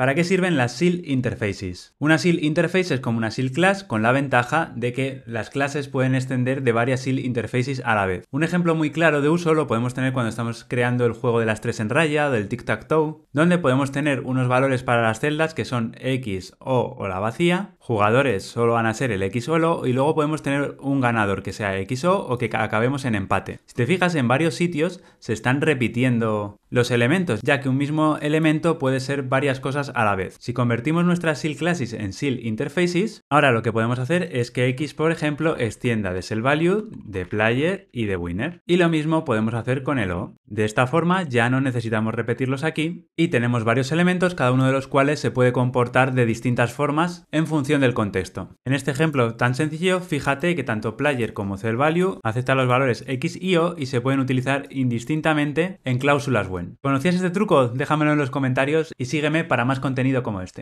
¿Para qué sirven las SIL interfaces? Una SIL interface es como una SIL class con la ventaja de que las clases pueden extender de varias SIL interfaces a la vez. Un ejemplo muy claro de uso lo podemos tener cuando estamos creando el juego de las tres en raya, del tic-tac-toe, donde podemos tener unos valores para las celdas que son X, O o la vacía, jugadores solo van a ser el X solo y luego podemos tener un ganador que sea O o que acabemos en empate. Si te fijas en varios sitios se están repitiendo los elementos, ya que un mismo elemento puede ser varias cosas a la vez. Si convertimos nuestras SIL classes en SIL interfaces, ahora lo que podemos hacer es que X, por ejemplo, extienda de SEL value, de player y de winner. Y lo mismo podemos hacer con el O. De esta forma ya no necesitamos repetirlos aquí y tenemos varios elementos, cada uno de los cuales se puede comportar de distintas formas en función del contexto. En este ejemplo tan sencillo, fíjate que tanto player como CellValue value aceptan los valores X y O y se pueden utilizar indistintamente en cláusulas WHEN. ¿Conocías este truco? Déjamelo en los comentarios y sígueme para más contenido como este.